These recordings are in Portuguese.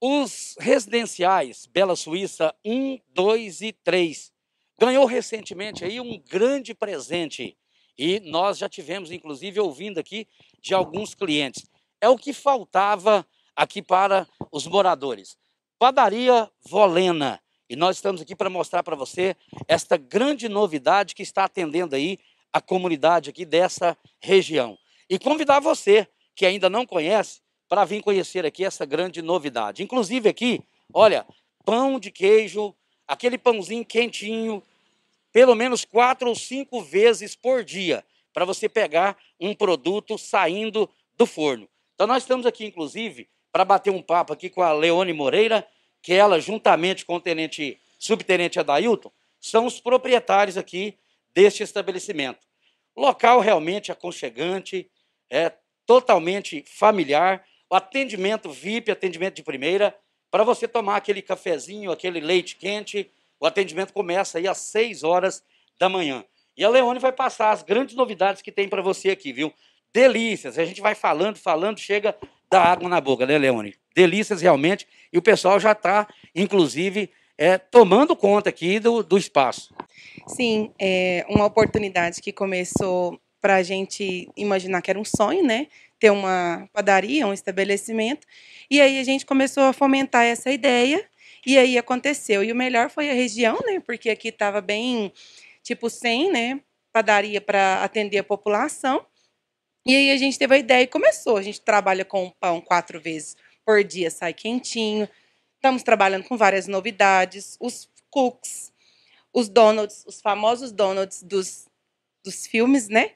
Os residenciais Bela Suíça 1, 2 e 3 ganhou recentemente aí um grande presente e nós já tivemos inclusive ouvindo aqui de alguns clientes. É o que faltava aqui para os moradores. Padaria Volena. E nós estamos aqui para mostrar para você esta grande novidade que está atendendo aí a comunidade aqui dessa região. E convidar você que ainda não conhece para vir conhecer aqui essa grande novidade. Inclusive aqui, olha, pão de queijo, aquele pãozinho quentinho, pelo menos quatro ou cinco vezes por dia, para você pegar um produto saindo do forno. Então nós estamos aqui, inclusive, para bater um papo aqui com a Leone Moreira, que ela, juntamente com o tenente, subtenente Adailton, são os proprietários aqui deste estabelecimento. Local realmente aconchegante, é totalmente familiar, o atendimento VIP, atendimento de primeira, para você tomar aquele cafezinho, aquele leite quente. O atendimento começa aí às 6 horas da manhã. E a Leone vai passar as grandes novidades que tem para você aqui, viu? Delícias. A gente vai falando, falando, chega da água na boca, né, Leone? Delícias realmente. E o pessoal já está, inclusive, é, tomando conta aqui do, do espaço. Sim, é uma oportunidade que começou para a gente imaginar que era um sonho, né? ter uma padaria, um estabelecimento. E aí a gente começou a fomentar essa ideia e aí aconteceu. E o melhor foi a região, né? Porque aqui estava bem tipo sem né? Padaria para atender a população. E aí a gente teve a ideia e começou. A gente trabalha com pão quatro vezes por dia, sai quentinho. Estamos trabalhando com várias novidades, os cooks, os donuts, os famosos donuts dos, dos filmes, né?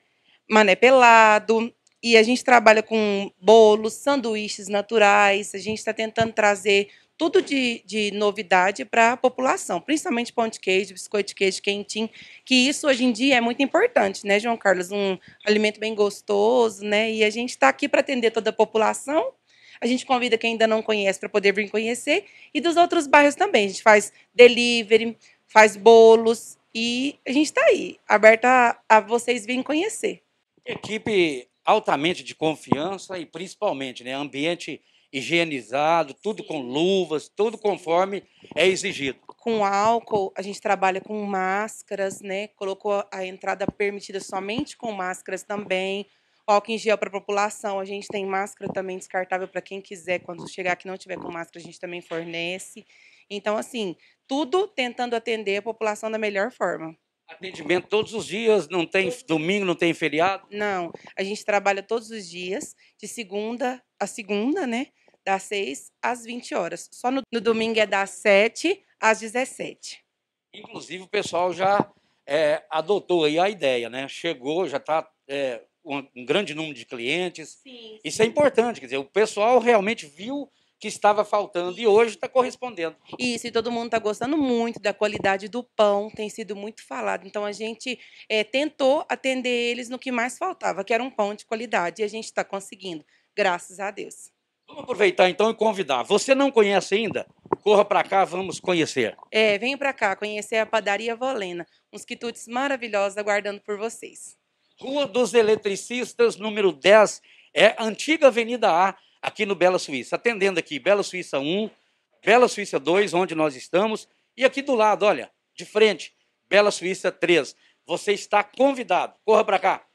Mané Pelado, e a gente trabalha com bolos, sanduíches naturais, a gente está tentando trazer tudo de, de novidade para a população, principalmente pão de queijo, biscoito de queijo quentinho, que isso hoje em dia é muito importante, né, João Carlos? Um alimento bem gostoso, né? E a gente está aqui para atender toda a população. A gente convida quem ainda não conhece para poder vir conhecer e dos outros bairros também. A gente faz delivery, faz bolos e a gente está aí, aberta a, a vocês virem conhecer. Equipe altamente de confiança e principalmente né, ambiente higienizado, tudo com luvas, tudo conforme é exigido. Com álcool, a gente trabalha com máscaras, né? Colocou a entrada permitida somente com máscaras também. Álcool em gel para a população, a gente tem máscara também descartável para quem quiser. Quando chegar que não tiver com máscara, a gente também fornece. Então, assim, tudo tentando atender a população da melhor forma. Atendimento todos os dias, não tem domingo, não tem feriado? Não, a gente trabalha todos os dias, de segunda a segunda, né? Das 6 às 20 horas. Só no, no domingo é das 7 às 17. Inclusive, o pessoal já é, adotou aí a ideia, né? Chegou, já está é, um, um, grande número de clientes. Sim, sim. Isso é importante, quer dizer, o pessoal realmente viu que estava faltando e hoje está correspondendo. Isso, e todo mundo está gostando muito da qualidade do pão, tem sido muito falado. Então a gente é, tentou atender eles no que mais faltava, que era um pão de qualidade, e a gente está conseguindo, graças a Deus. Vamos aproveitar então e convidar. Você não conhece ainda? Corra para cá, vamos conhecer. É, venha para cá conhecer a padaria Volena, uns quitutes maravilhosos aguardando por vocês. Rua dos Eletricistas, número 10, é antiga Avenida A, aqui no Bela Suíça. Atendendo aqui, Bela Suíça 1, Bela Suíça 2, onde nós estamos, e aqui do lado, olha, de frente, Bela Suíça 3. Você está convidado. Corra para cá.